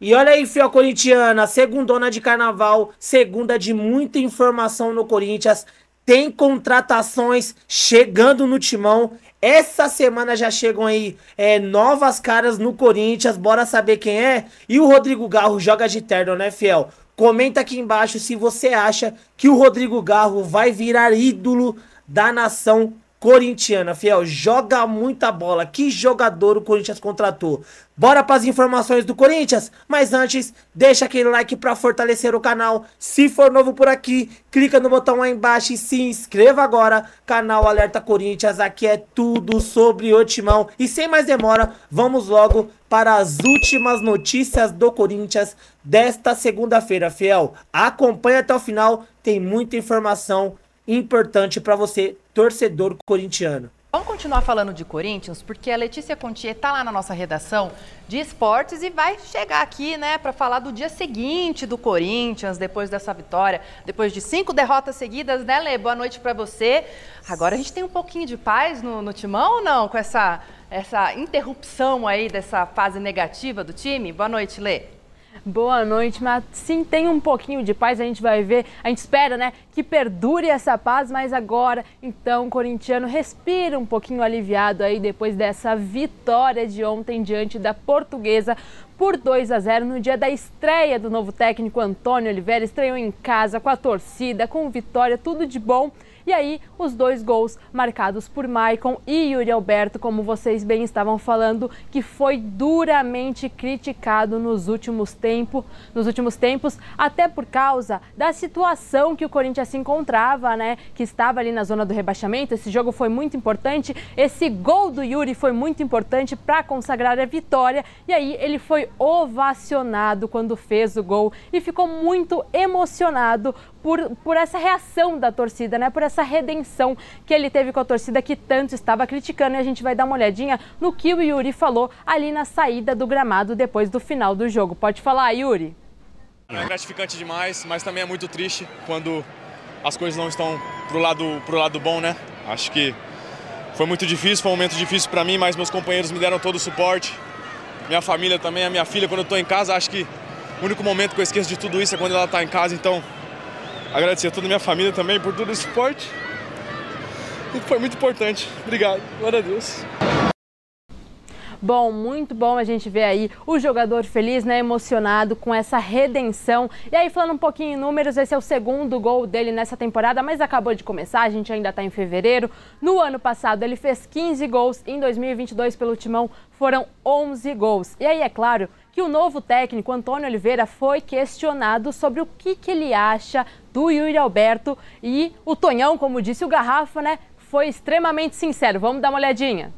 E olha aí, fiel corintiana, segundona de carnaval, segunda de muita informação no Corinthians, tem contratações chegando no timão. Essa semana já chegam aí é, novas caras no Corinthians, bora saber quem é? E o Rodrigo Garro joga de terno, né, fiel? Comenta aqui embaixo se você acha que o Rodrigo Garro vai virar ídolo da nação corintiana, fiel, joga muita bola. Que jogador o Corinthians contratou? Bora para as informações do Corinthians, mas antes, deixa aquele like para fortalecer o canal. Se for novo por aqui, clica no botão aí embaixo e se inscreva agora. Canal Alerta Corinthians, aqui é tudo sobre o Timão. E sem mais demora, vamos logo para as últimas notícias do Corinthians desta segunda-feira, fiel. Acompanha até o final, tem muita informação importante para você, torcedor corintiano. Vamos continuar falando de Corinthians, porque a Letícia Contier está lá na nossa redação de esportes e vai chegar aqui, né, para falar do dia seguinte do Corinthians, depois dessa vitória, depois de cinco derrotas seguidas, né, Lê? Boa noite para você. Agora a gente tem um pouquinho de paz no, no timão ou não, com essa, essa interrupção aí dessa fase negativa do time? Boa noite, Lê. Boa noite, mas sim, tem um pouquinho de paz, a gente vai ver, a gente espera, né, que perdure essa paz, mas agora, então, o corintiano respira um pouquinho aliviado aí depois dessa vitória de ontem diante da Portuguesa por 2 a 0 no dia da estreia do novo técnico Antônio Oliveira, estreou em casa com a torcida, com vitória, tudo de bom. E aí, os dois gols marcados por Maicon e Yuri Alberto, como vocês bem estavam falando, que foi duramente criticado nos últimos, tempo, nos últimos tempos, até por causa da situação que o Corinthians se encontrava, né? Que estava ali na zona do rebaixamento. Esse jogo foi muito importante. Esse gol do Yuri foi muito importante para consagrar a vitória. E aí, ele foi ovacionado quando fez o gol e ficou muito emocionado por, por essa reação da torcida, né? Por essa redenção que ele teve com a torcida que tanto estava criticando. E a gente vai dar uma olhadinha no que o Yuri falou ali na saída do gramado depois do final do jogo. Pode falar, Yuri. É gratificante demais, mas também é muito triste quando as coisas não estão pro lado, pro lado bom, né? Acho que foi muito difícil, foi um momento difícil para mim, mas meus companheiros me deram todo o suporte. Minha família também, a minha filha, quando eu estou em casa, acho que o único momento que eu esqueço de tudo isso é quando ela está em casa, então Agradecer a toda a minha família também por todo o suporte. Foi muito importante. Obrigado. Glória a Deus. Bom, muito bom a gente ver aí o jogador feliz, né, emocionado com essa redenção. E aí, falando um pouquinho em números, esse é o segundo gol dele nessa temporada, mas acabou de começar, a gente ainda está em fevereiro. No ano passado, ele fez 15 gols, em 2022, pelo Timão, foram 11 gols. E aí, é claro que o novo técnico, Antônio Oliveira, foi questionado sobre o que, que ele acha do Yuri Alberto e o Tonhão, como disse o Garrafa, né, foi extremamente sincero. Vamos dar uma olhadinha.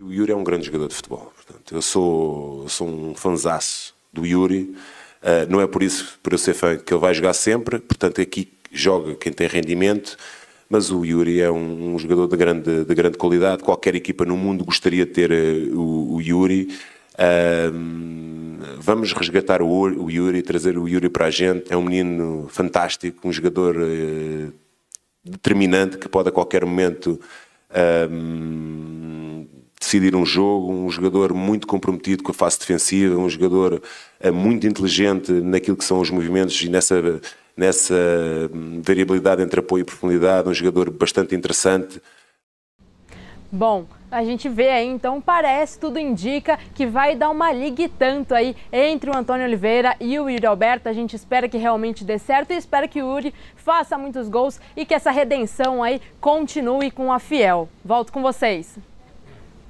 O Yuri é um grande jogador de futebol, portanto, eu sou, sou um fanzaço do Yuri. Uh, não é por isso, por eu ser fã, que ele vai jogar sempre, portanto, é aqui joga quem tem rendimento mas o Yuri é um, um jogador de grande, de grande qualidade. Qualquer equipa no mundo gostaria de ter uh, o, o Yuri. Um, vamos resgatar o, o Yuri, trazer o Yuri para a gente. É um menino fantástico, um jogador uh, determinante que pode a qualquer momento um, decidir um jogo. Um jogador muito comprometido com a face defensiva, um jogador uh, muito inteligente naquilo que são os movimentos e nessa, nessa hum, variabilidade entre apoio e profundidade. Um jogador bastante interessante. Bom, a gente vê aí, então parece, tudo indica que vai dar uma ligue tanto aí entre o Antônio Oliveira e o Yuri Alberto. A gente espera que realmente dê certo e espera que o Yuri faça muitos gols e que essa redenção aí continue com a Fiel. Volto com vocês.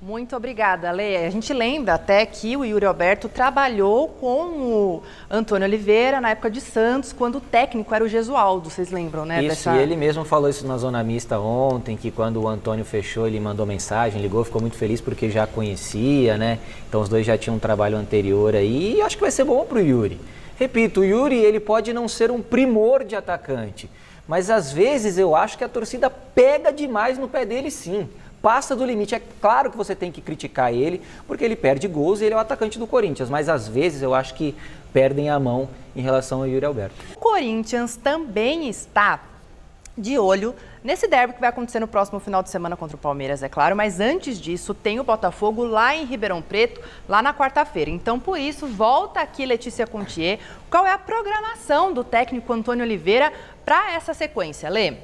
Muito obrigada, Leia. A gente lembra até que o Yuri Alberto trabalhou com o Antônio Oliveira na época de Santos, quando o técnico era o Gesualdo, vocês lembram, né? Isso, dessa... e ele mesmo falou isso na Zona Mista ontem, que quando o Antônio fechou, ele mandou mensagem, ligou, ficou muito feliz porque já conhecia, né? Então os dois já tinham um trabalho anterior aí e acho que vai ser bom para o Yuri. Repito, o Yuri ele pode não ser um primor de atacante, mas às vezes eu acho que a torcida pega demais no pé dele sim passa do limite. É claro que você tem que criticar ele, porque ele perde gols e ele é o atacante do Corinthians, mas às vezes eu acho que perdem a mão em relação ao Yuri Alberto. O Corinthians também está de olho nesse derby que vai acontecer no próximo final de semana contra o Palmeiras, é claro, mas antes disso tem o Botafogo lá em Ribeirão Preto, lá na quarta-feira. Então, por isso, volta aqui Letícia Contier. Qual é a programação do técnico Antônio Oliveira para essa sequência, Lê?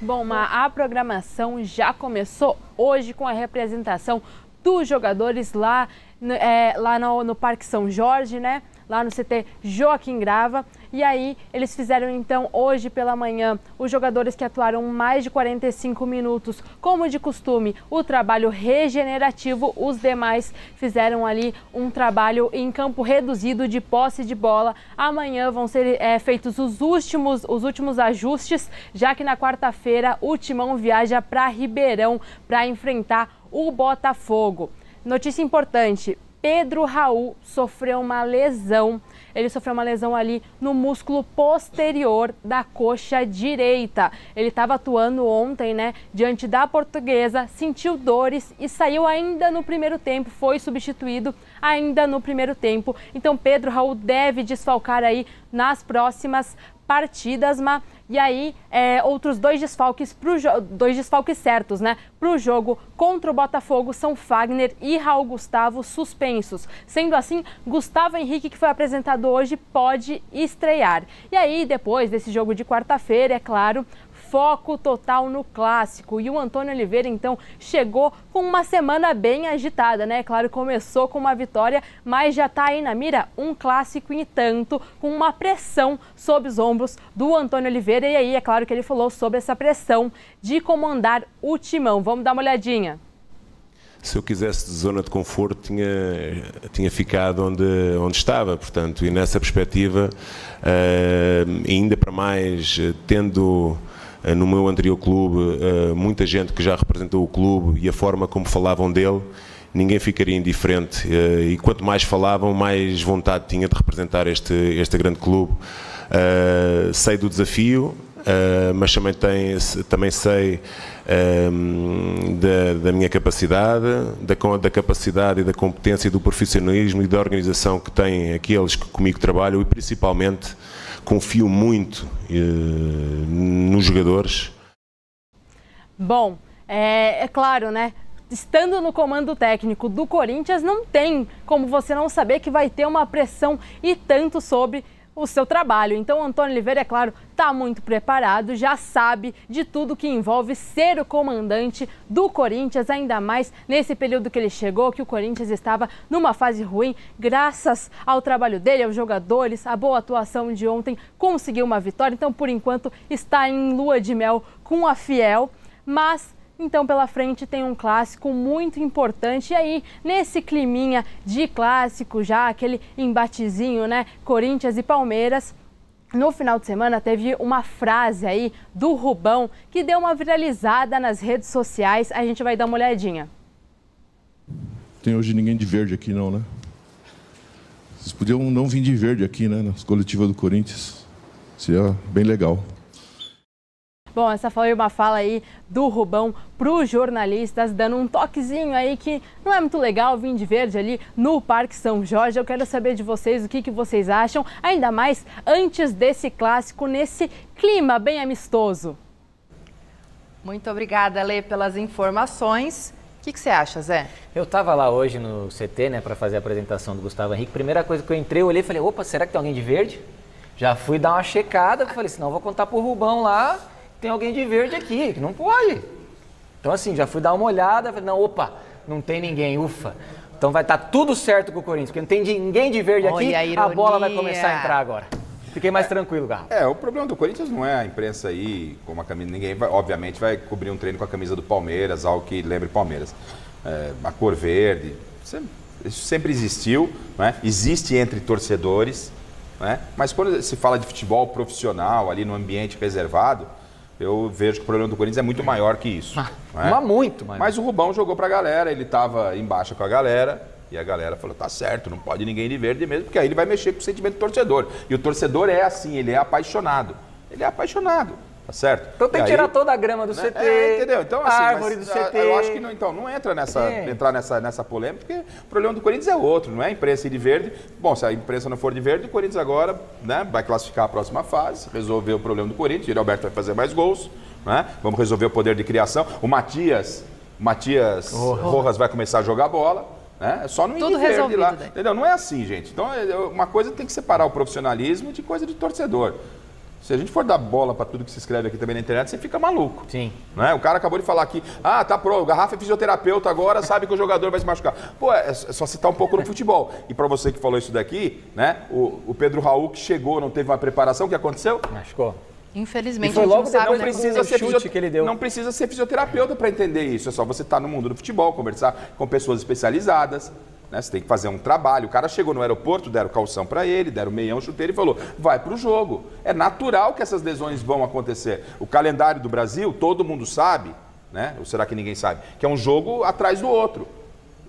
Bom, mas a programação já começou hoje com a representação dos jogadores lá, é, lá no, no Parque São Jorge, né? lá no CT Joaquim Grava. E aí eles fizeram então hoje pela manhã os jogadores que atuaram mais de 45 minutos, como de costume, o trabalho regenerativo, os demais fizeram ali um trabalho em campo reduzido de posse de bola. Amanhã vão ser é, feitos os últimos, os últimos ajustes, já que na quarta-feira o Timão viaja para Ribeirão para enfrentar o Botafogo. Notícia importante: Pedro Raul sofreu uma lesão. Ele sofreu uma lesão ali no músculo posterior da coxa direita. Ele estava atuando ontem, né, diante da Portuguesa, sentiu dores e saiu ainda no primeiro tempo, foi substituído ainda no primeiro tempo. Então Pedro Raul deve desfalcar aí nas próximas partidas, mas E aí, é, outros dois desfalques, pro dois desfalques certos, né? Para o jogo contra o Botafogo são Fagner e Raul Gustavo suspensos. Sendo assim, Gustavo Henrique, que foi apresentado hoje, pode estrear. E aí, depois desse jogo de quarta-feira, é claro, foco total no clássico. E o Antônio Oliveira, então, chegou com uma semana bem agitada, né? Claro, começou com uma vitória, mas já está aí na mira um clássico e tanto, com uma pressão sob os ombros do Antônio Oliveira. E aí, é claro que ele falou sobre essa pressão de comandar o timão. Vamos dar uma olhadinha se eu quisesse de zona de conforto, tinha, tinha ficado onde, onde estava, portanto, e nessa perspectiva, uh, ainda para mais, eh, tendo eh, no meu anterior clube, eh, muita gente que já representou o clube e a forma como falavam dele, ninguém ficaria indiferente. Eh, e quanto mais falavam, mais vontade tinha de representar este, este grande clube. Sei do desafio, mas também, tem, também sei ehm, da, da, minha capacidade, da, da, capacidade e da competência do profissionalismo e da organização que têm aqueles que comigo trabalham e principalmente confio muito eh, nos jogadores. Bom, é, é, claro, né? Estando no comando técnico do Corinthians, não tem como você não saber que vai ter uma pressão e tanto sobre o seu trabalho. Então, Antônio Oliveira, é claro, está muito preparado, já sabe de tudo que envolve ser o comandante do Corinthians, ainda mais nesse período que ele chegou, que o Corinthians estava numa fase ruim, graças ao trabalho dele, aos jogadores, a boa atuação de ontem, conseguiu uma vitória. Então, por enquanto, está em lua de mel com a Fiel, mas então, pela frente tem um clássico muito importante. E aí, nesse climinha de clássico já, aquele embatezinho, né? Corinthians e Palmeiras. No final de semana teve uma frase aí do Rubão que deu uma viralizada nas redes sociais. A gente vai dar uma olhadinha. Tem hoje ninguém de verde aqui não, né? Vocês podiam não vir de verde aqui, né? Nas coletivas do Corinthians. Seria bem legal. Bom, essa foi uma fala aí do Rubão para os jornalistas, dando um toquezinho aí que não é muito legal vir de verde ali no Parque São Jorge. Eu quero saber de vocês o que, que vocês acham, ainda mais antes desse clássico, nesse clima bem amistoso. Muito obrigada, Lê, pelas informações. O que, que você acha, Zé? Eu estava lá hoje no CT, né, para fazer a apresentação do Gustavo Henrique. Primeira coisa que eu entrei, eu olhei e falei, opa, será que tem alguém de verde? Já fui dar uma checada, falei, senão assim, vou contar o Rubão lá tem alguém de verde aqui, que não pode. Então, assim, já fui dar uma olhada, falei, não, opa, não tem ninguém, ufa. Então vai estar tá tudo certo com o Corinthians, porque não tem ninguém de verde Olha aqui, a, a, bola vai começar a entrar agora. Fiquei mais é, tranquilo, Garro. É, o problema do Corinthians não é a imprensa aí com a camisa. Ninguém, vai, obviamente, vai cobrir um treino com a camisa do Palmeiras, algo que lembre Palmeiras. É, a cor verde, isso sempre existiu, é? existe entre torcedores, é? mas quando se fala de futebol profissional, ali no ambiente reservado, eu vejo que o problema do Corinthians é muito maior que isso. Mas, ah, é? mas muito, mas... mas o Rubão jogou pra galera, ele tava embaixo com a galera. E a galera falou, tá certo, não pode ninguém de verde mesmo, porque aí ele vai mexer com o sentimento do torcedor. E o torcedor é assim, ele é apaixonado. Ele é apaixonado. Tá certo? Então tem que tirar toda a grama do né? CT, é, entendeu? Então, assim, a árvore do ah, CT. Eu acho que não, então, não entra nessa, é. entrar nessa, nessa polêmica, porque o problema do Corinthians é outro, não é a imprensa ir de verde. Bom, se a imprensa não for de verde, o Corinthians agora né, vai classificar a próxima fase, resolver o problema do Corinthians, o Alberto vai fazer mais gols, né? vamos resolver o poder de criação. O Matias, Matias oh. Rojas vai começar a jogar bola. Né? Só no Tudo resolvido lá. Entendeu? Não é assim, gente. Então, é, é, uma coisa tem que separar o profissionalismo de coisa de torcedor. Se a gente for dar bola para tudo que se escreve aqui também na internet, você fica maluco. Sim. Né? O cara acabou de falar aqui, ah, tá pronto, o Garrafa é fisioterapeuta agora, sabe que o jogador vai se machucar. Pô, é, é só citar um pouco no futebol. E para você que falou isso daqui, né? O, o Pedro Raul que chegou, não teve uma preparação, o que aconteceu? Machucou. Infelizmente, e foi logo não né? precisa ser que ele deu. Não precisa ser fisioterapeuta para entender isso. É só você estar tá no mundo do futebol, conversar com pessoas especializadas. Né? Você tem que fazer um trabalho. O cara chegou no aeroporto, deram calção para ele, deram meião, chuteiro e falou: vai para o jogo. É natural que essas lesões vão acontecer. O calendário do Brasil, todo mundo sabe, né? ou será que ninguém sabe? Que é um jogo atrás do outro.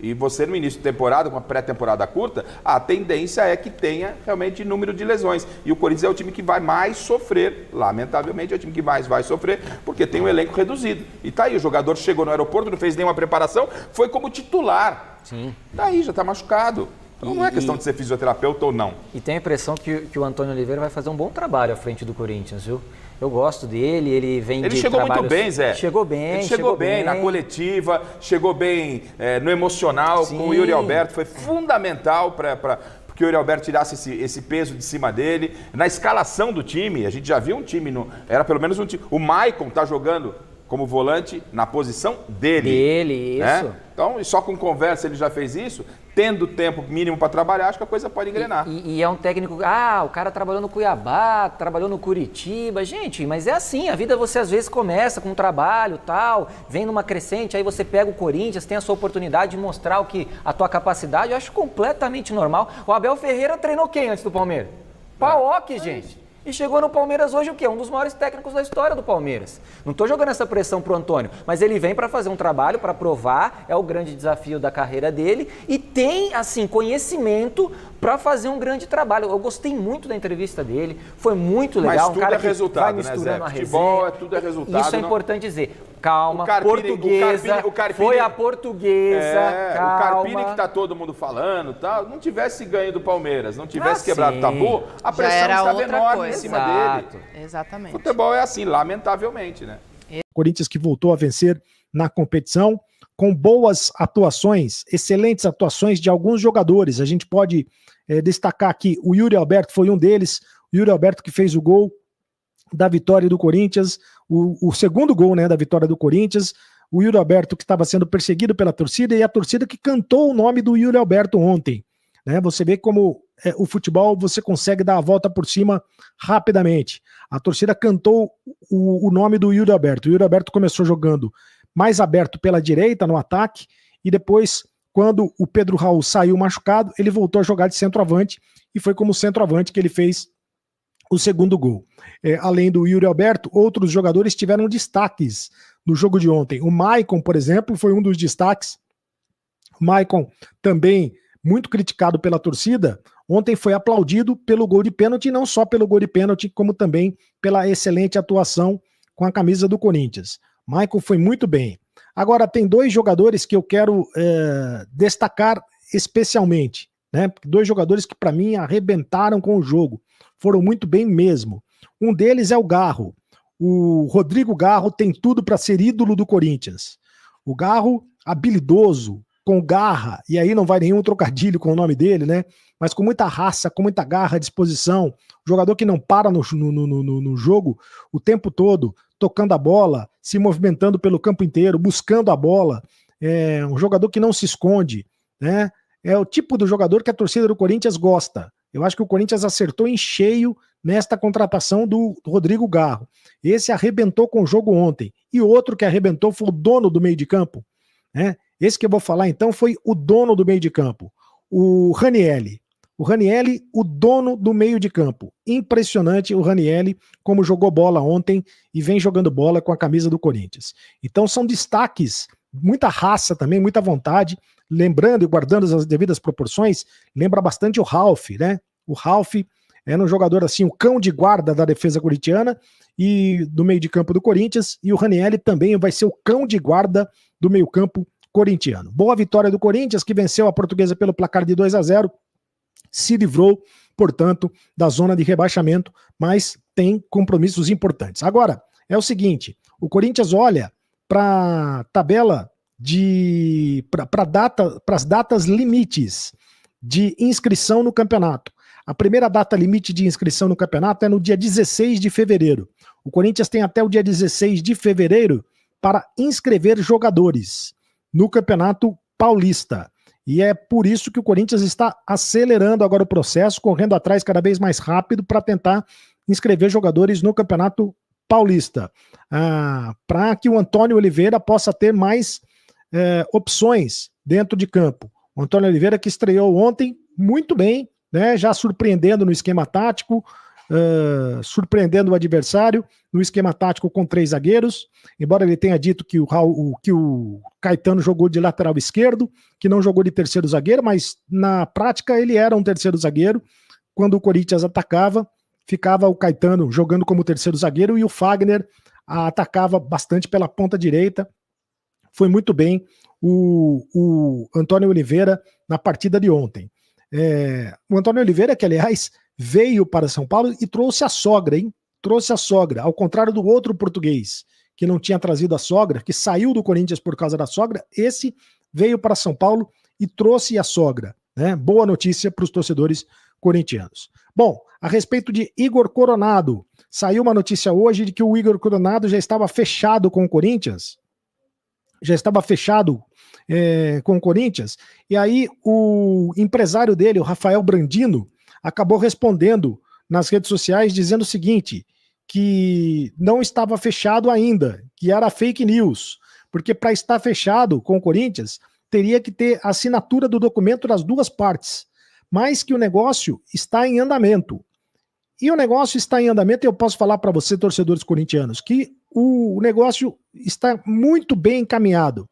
E você, no início de temporada, com a pré-temporada curta, a tendência é que tenha realmente número de lesões. E o Corinthians é o time que vai mais sofrer, lamentavelmente, é o time que mais vai sofrer, porque tem um elenco reduzido. E tá aí, o jogador chegou no aeroporto, não fez nenhuma preparação, foi como titular. Sim. Daí, tá já está machucado. Então não é questão de ser fisioterapeuta ou não. E tem a impressão que, que o Antônio Oliveira vai fazer um bom trabalho à frente do Corinthians, viu? Eu gosto dele, ele vem ele de Ele chegou trabalhos... muito bem, Zé. Chegou bem, ele chegou, chegou bem, bem, na coletiva, chegou bem é, no emocional Sim. com o Yuri Alberto. Foi fundamental para que o Yuri Alberto tirasse esse, esse, peso de cima dele. Na escalação do time, a gente já viu um time, no, era pelo menos um time. O Maicon tá jogando como volante na posição dele. Dele, né? isso. Né? Então, e só com conversa ele já fez isso, tendo tempo mínimo para trabalhar, acho que a coisa pode engrenar. E, e, é um técnico, ah, o cara trabalhou no Cuiabá, trabalhou no Curitiba. Gente, mas é assim, a vida você às vezes começa com um trabalho, tal, vem numa crescente, aí você pega o Corinthians, tem a sua oportunidade de mostrar o que a tua capacidade, eu acho completamente normal. O Abel Ferreira treinou quem antes do Palmeiras? Paok, gente e chegou no Palmeiras hoje o quê? Um dos maiores técnicos da história do Palmeiras. Não estou jogando essa pressão pro Antônio, mas ele vem para fazer um trabalho, para provar, é o grande desafio da carreira dele e tem assim conhecimento para fazer um grande trabalho. Eu gostei muito da entrevista dele, foi muito legal. Mas tudo um cara é resultado, vai né, misturando né, a Futebol é tudo é resultado. Isso é não... importante dizer. Calma, Carpini, portuguesa, o Carpini, o Carpini, foi a portuguesa, é, calma. O Carpini que tá todo mundo falando, tá? não tivesse ganho do Palmeiras, não tivesse ah, quebrado o tabu, a pressão estava enorme coisa. em cima Exato. dele. Exatamente. Futebol é assim, lamentavelmente, né? Corinthians que voltou a vencer na competição com boas atuações, excelentes atuações de alguns jogadores. A gente pode é, destacar aqui o Yuri Alberto foi um deles, o Yuri Alberto que fez o gol da vitória do Corinthians, o, o segundo gol né, da vitória do Corinthians, o Yuri Alberto que estava sendo perseguido pela torcida e a torcida que cantou o nome do Yuri Alberto ontem. Né? Você vê como é, o futebol você consegue dar a volta por cima rapidamente. A torcida cantou o, o nome do Yuri Alberto. O Yuri Alberto começou jogando mais aberto pela direita no ataque, e depois, quando o Pedro Raul saiu machucado, ele voltou a jogar de centroavante, e foi como centroavante que ele fez o segundo gol. É, além do Yuri Alberto, outros jogadores tiveram destaques no jogo de ontem. O Maicon, por exemplo, foi um dos destaques. O Maicon também muito criticado pela torcida, ontem foi aplaudido pelo gol de pênalti, não só pelo gol de pênalti, como também pela excelente atuação com a camisa do Corinthians. Michael foi muito bem. Agora, tem dois jogadores que eu quero é, destacar especialmente, né? Dois jogadores que, para mim, arrebentaram com o jogo. Foram muito bem mesmo. Um deles é o Garro. O Rodrigo Garro tem tudo para ser ídolo do Corinthians. O Garro, habilidoso, com garra, e aí não vai nenhum trocadilho com o nome dele, né? Mas com muita raça, com muita garra, disposição. Jogador que não para no, no, no, no jogo o tempo todo, tocando a bola, se movimentando pelo campo inteiro, buscando a bola, é um jogador que não se esconde, né? É o tipo do jogador que a torcida do Corinthians gosta. Eu acho que o Corinthians acertou em cheio nesta contratação do Rodrigo Garro. Esse arrebentou com o jogo ontem. E outro que arrebentou foi o dono do meio de campo. Né? Esse que eu vou falar então foi o dono do meio de campo, o Ranielli. O Ranielli, o dono do meio de campo. Impressionante o Ranielli, como jogou bola ontem e vem jogando bola com a camisa do Corinthians. Então são destaques, muita raça também, muita vontade. Lembrando e guardando as devidas proporções, lembra bastante o Ralph, né? O Ralph era um jogador assim, o cão de guarda da defesa corintiana e do meio de campo do Corinthians, e o Ranielli também vai ser o cão de guarda do meio-campo corintiano. Boa vitória do Corinthians que venceu a Portuguesa pelo placar de 2 a 0 se livrou, portanto, da zona de rebaixamento, mas tem compromissos importantes. Agora, é o seguinte: o Corinthians olha para tabela de para data, as datas limites de inscrição no campeonato. A primeira data limite de inscrição no campeonato é no dia 16 de fevereiro. O Corinthians tem até o dia 16 de fevereiro para inscrever jogadores no Campeonato Paulista. E é por isso que o Corinthians está acelerando agora o processo, correndo atrás cada vez mais rápido para tentar inscrever jogadores no Campeonato Paulista, ah, para que o Antônio Oliveira possa ter mais eh, opções dentro de campo. O Antônio Oliveira que estreou ontem muito bem, né, já surpreendendo no esquema tático, uh, surpreendendo o adversário no esquema tático com três zagueiros, embora ele tenha dito que o, Raul, que o Caetano jogou de lateral esquerdo, que não jogou de terceiro zagueiro, mas na prática ele era um terceiro zagueiro. Quando o Corinthians atacava, ficava o Caetano jogando como terceiro zagueiro e o Fagner atacava bastante pela ponta direita. Foi muito bem o, o Antônio Oliveira na partida de ontem. É, o Antônio Oliveira, que aliás veio para São Paulo e trouxe a sogra, hein? Trouxe a sogra, ao contrário do outro português que não tinha trazido a sogra, que saiu do Corinthians por causa da sogra, esse veio para São Paulo e trouxe a sogra. Né? Boa notícia para os torcedores corintianos. Bom, a respeito de Igor Coronado, saiu uma notícia hoje de que o Igor Coronado já estava fechado com o Corinthians. Já estava fechado é, com o Corinthians. E aí o empresário dele, o Rafael Brandino, acabou respondendo nas redes sociais dizendo o seguinte: que não estava fechado ainda, que era fake news, porque para estar fechado com o Corinthians, teria que ter assinatura do documento das duas partes, mas que o negócio está em andamento. E o negócio está em andamento, e eu posso falar para você, torcedores corintianos, que o negócio está muito bem encaminhado.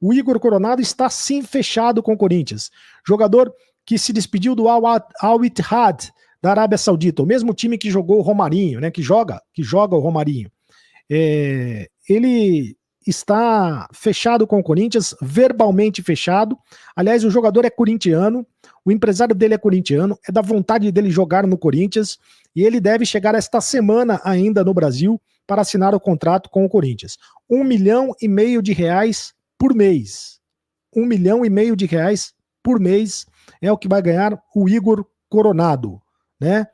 O Igor Coronado está sim fechado com o Corinthians. Jogador que se despediu do Al-Ittihad da Arábia Saudita, o mesmo time que jogou o Romarinho, né, que joga, que joga o Romarinho. É, ele está fechado com o Corinthians, verbalmente fechado. Aliás, o jogador é corintiano, o empresário dele é corintiano, é da vontade dele jogar no Corinthians e ele deve chegar esta semana ainda no Brasil para assinar o contrato com o Corinthians. Um milhão e meio de reais por mês. Um milhão e meio de reais por mês é o que vai ganhar o Igor Coronado, né?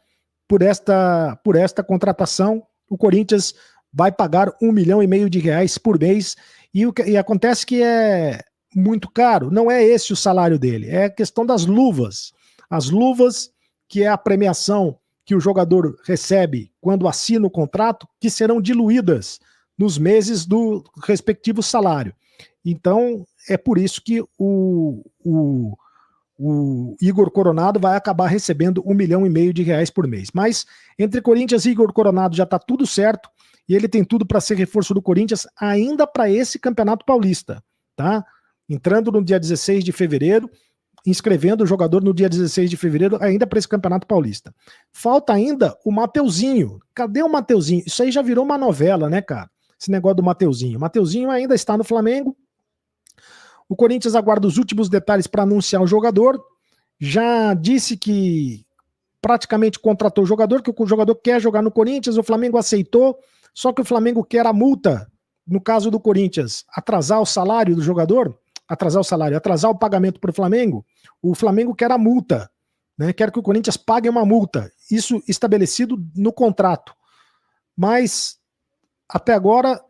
Por esta, por esta contratação, o Corinthians vai pagar um milhão e meio de reais por mês e, o que, e acontece que é muito caro. Não é esse o salário dele, é a questão das luvas. As luvas, que é a premiação que o jogador recebe quando assina o contrato, que serão diluídas nos meses do respectivo salário. Então, é por isso que o, o, o Igor Coronado vai acabar recebendo um milhão e meio de reais por mês. Mas entre Corinthians e Igor Coronado já está tudo certo e ele tem tudo para ser reforço do Corinthians ainda para esse Campeonato Paulista, tá? Entrando no dia 16 de fevereiro, inscrevendo o jogador no dia 16 de fevereiro ainda para esse Campeonato Paulista. Falta ainda o Mateuzinho. Cadê o Mateuzinho? Isso aí já virou uma novela, né, cara? Esse negócio do Mateuzinho. O Mateuzinho ainda está no Flamengo, o Corinthians aguarda os últimos detalhes para anunciar o jogador. Já disse que praticamente contratou o jogador, que o jogador quer jogar no Corinthians, o Flamengo aceitou, só que o Flamengo quer a multa, no caso do Corinthians, atrasar o salário do jogador, atrasar o salário, atrasar o pagamento para o Flamengo, o Flamengo quer a multa, né? quer que o Corinthians pague uma multa, isso estabelecido no contrato. Mas, até agora,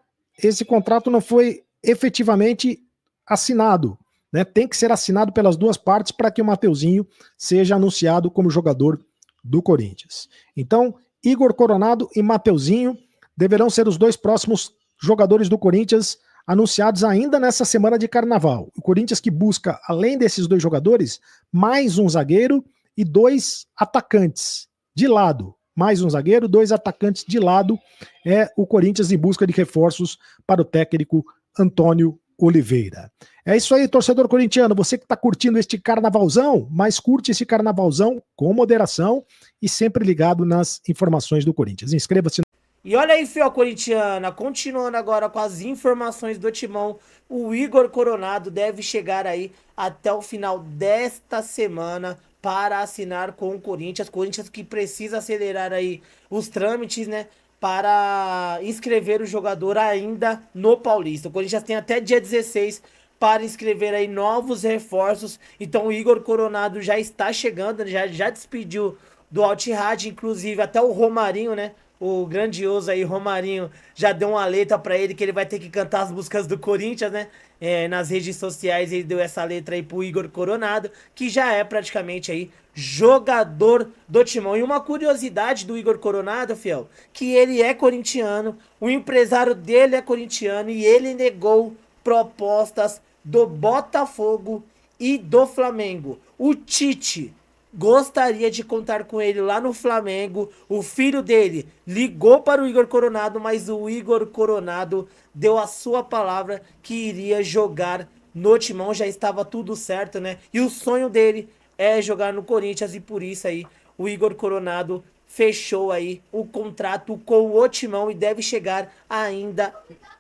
esse contrato não foi efetivamente assinado. Né? Tem que ser assinado pelas duas partes para que o Mateuzinho seja anunciado como jogador do Corinthians. Então, Igor Coronado e Mateuzinho deverão ser os dois próximos jogadores do Corinthians anunciados ainda nessa semana de carnaval. O Corinthians que busca, além desses dois jogadores, mais um zagueiro e dois atacantes de lado. Mais um zagueiro, dois atacantes de lado. É o Corinthians em busca de reforços para o técnico Antônio Oliveira. É isso aí, torcedor corintiano. Você que está curtindo este carnavalzão, mas curte esse carnavalzão com moderação e sempre ligado nas informações do Corinthians. Inscreva-se. E olha aí, fiel corintiana, continuando agora com as informações do Timão, o Igor Coronado deve chegar aí até o final desta semana para assinar com o Corinthians. Corinthians que precisa acelerar aí os trâmites, né? para inscrever o jogador ainda no Paulista. O Corinthians tem até dia 16 para inscrever aí novos reforços. Então o Igor Coronado já está chegando, né? já, já despediu do Altirad, inclusive até o Romarinho, né? o grandioso aí Romarinho já deu uma letra para ele que ele vai ter que cantar as músicas do Corinthians, né? É, nas redes sociais ele deu essa letra aí pro Igor Coronado, que já é praticamente aí jogador do Timão. E uma curiosidade do Igor Coronado, fiel, que ele é corintiano, o empresário dele é corintiano e ele negou propostas do Botafogo e do Flamengo. O Tite gostaria de contar com ele lá no Flamengo. O filho dele ligou para o Igor Coronado, mas o Igor Coronado deu a sua palavra que iria jogar no Timão, já estava tudo certo, né? E o sonho dele é jogar no Corinthians e por isso aí o Igor Coronado fechou aí o contrato com o Timão e deve chegar ainda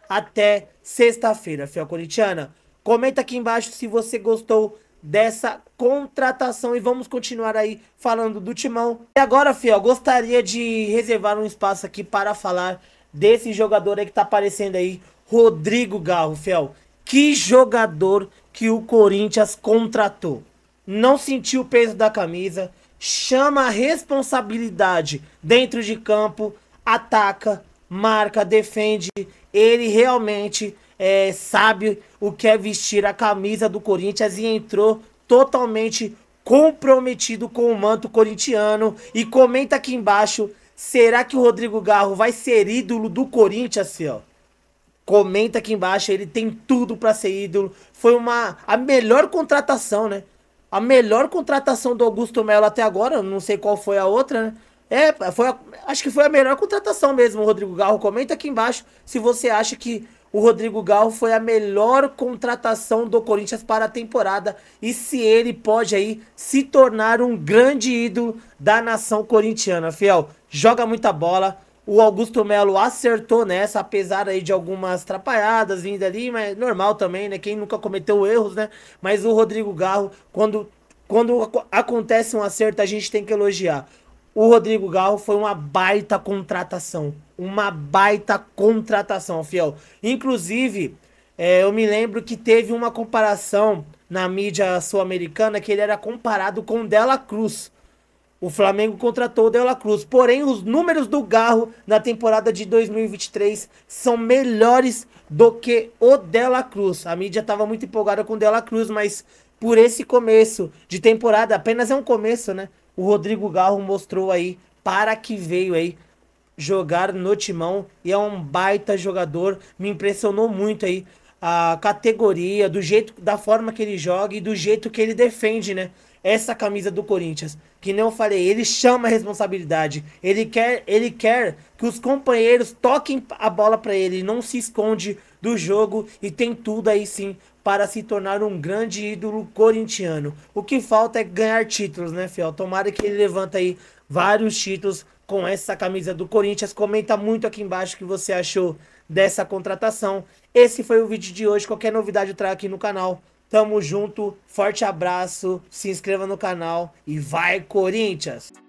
até sexta-feira, fiel corintiana. Comenta aqui embaixo se você gostou dessa contratação e vamos continuar aí falando do Timão. E agora, Fiel, gostaria de reservar um espaço aqui para falar desse jogador aí que tá aparecendo aí, Rodrigo Garro, Fiel. Que jogador que o Corinthians contratou. Não sentiu o peso da camisa, chama a responsabilidade dentro de campo, ataca, marca, defende. Ele realmente é, sabe o que é vestir a camisa do Corinthians e entrou totalmente comprometido com o manto corintiano. E comenta aqui embaixo, será que o Rodrigo Garro vai ser ídolo do Corinthians, Fiel? Comenta aqui embaixo, ele tem tudo para ser ídolo. Foi uma a melhor contratação, né? A melhor contratação do Augusto Melo até agora, não sei qual foi a outra, né? É, foi a, acho que foi a melhor contratação mesmo, Rodrigo Garro. Comenta aqui embaixo se você acha que o Rodrigo Galo foi a melhor contratação do Corinthians para a temporada e se ele pode aí se tornar um grande ídolo da nação corintiana. Fiel, joga muita bola. O Augusto Melo acertou nessa, apesar aí de algumas atrapalhadas vindo ali, mas normal também, né? Quem nunca cometeu erros, né? Mas o Rodrigo Garro, quando, quando acontece um acerto, a gente tem que elogiar o Rodrigo Garro foi uma baita contratação. Uma baita contratação, fiel. Inclusive, é, eu me lembro que teve uma comparação na mídia sul-americana que ele era comparado com Dela Cruz. O Flamengo contratou o Dela Cruz. Porém, os números do Garro na temporada de 2023 são melhores do que o Dela Cruz. A mídia estava muito empolgada com o Dela Cruz, mas por esse começo de temporada, apenas é um começo, né? o Rodrigo Garro mostrou aí para que veio aí jogar no timão e é um baita jogador, me impressionou muito aí a categoria, do jeito, da forma que ele joga e do jeito que ele defende, né? Essa camisa do Corinthians, que não falei, ele chama a responsabilidade. Ele quer, ele quer que os companheiros toquem a bola para ele, não se esconde do jogo e tem tudo aí sim para se tornar um grande ídolo corintiano. O que falta é ganhar títulos, né, Fiel? Tomara que ele levanta aí vários títulos com essa camisa do Corinthians. Comenta muito aqui embaixo o que você achou dessa contratação. Esse foi o vídeo de hoje. Qualquer novidade eu trago aqui no canal. Tamo junto, forte abraço, se inscreva no canal e vai Corinthians!